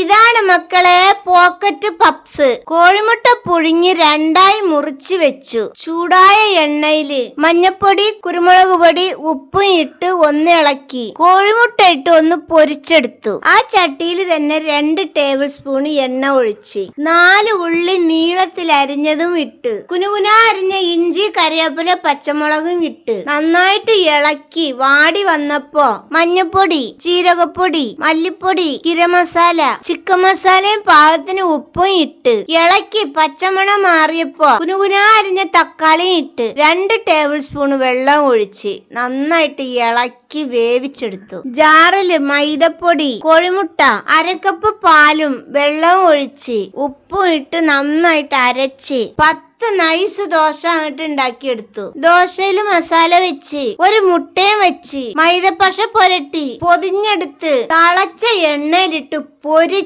ഇതാണ് മക്കളെ pocket puffs കോഴിമുട്ട പുഴിഞ്ഞ് രണ്ടായി മുറിച്ച് വെച്ചു ചൂടായ എണ്ണയില് മഞ്ഞപ്പൊടി കുരുമുളക് പൊടി ഉപ്പും ഇട്ട് ഒന്ന് ഇളക്കി കോഴിമുട്ട ഇട്ട് ഒന്ന് പൊരിച്ചെടുത്തു ആ ചട്ടിയിൽ തന്നെ രണ്ട് ടേബിൾ സ്പൂൺ എണ്ണ ഒഴിച്ച് നാല് ഉള്ളി നീളത്തിൽ അരിഞ്ഞതും ഇട്ട് കുനുകുന അരിഞ്ഞ കറിവേപ്പില പച്ചമുളകും ഇട്ട് നന്നായിട്ട് ഇളക്കി വാടി വന്നപ്പോ മഞ്ഞപ്പൊടി ജീരകപ്പൊടി മല്ലിപ്പൊടി കിരമസാല ചിക്കൻ മസാലയും പാകത്തിന് ഉപ്പും ഇട്ട് ഇളക്കി പച്ചമണം മാറിയപ്പോ കുനുകുനാ അരിഞ്ഞ തക്കാളിയും ഇട്ട് രണ്ട് ടേബിൾ സ്പൂൺ വെള്ളം ഒഴിച്ച് നന്നായിട്ട് ഇളക്കി വേവിച്ചെടുത്തു ജാറില് മൈദപ്പൊടി കോഴിമുട്ട അരക്കപ്പ് പാലും വെള്ളവും ഒഴിച്ച് ഉപ്പും ഇട്ട് നന്നായിട്ട് അരച്ച് പത്ത് നൈസ് ദോശ അങ്ങോട്ട് ഉണ്ടാക്കിയെടുത്തു ദോശയിൽ മസാല വെച്ച് ഒരു മുട്ടയും വെച്ച് മൈദപ്പശ പുരട്ടി പൊതിഞ്ഞെടുത്ത് തളച്ച എണ്ണയിലിട്ട് പൊരി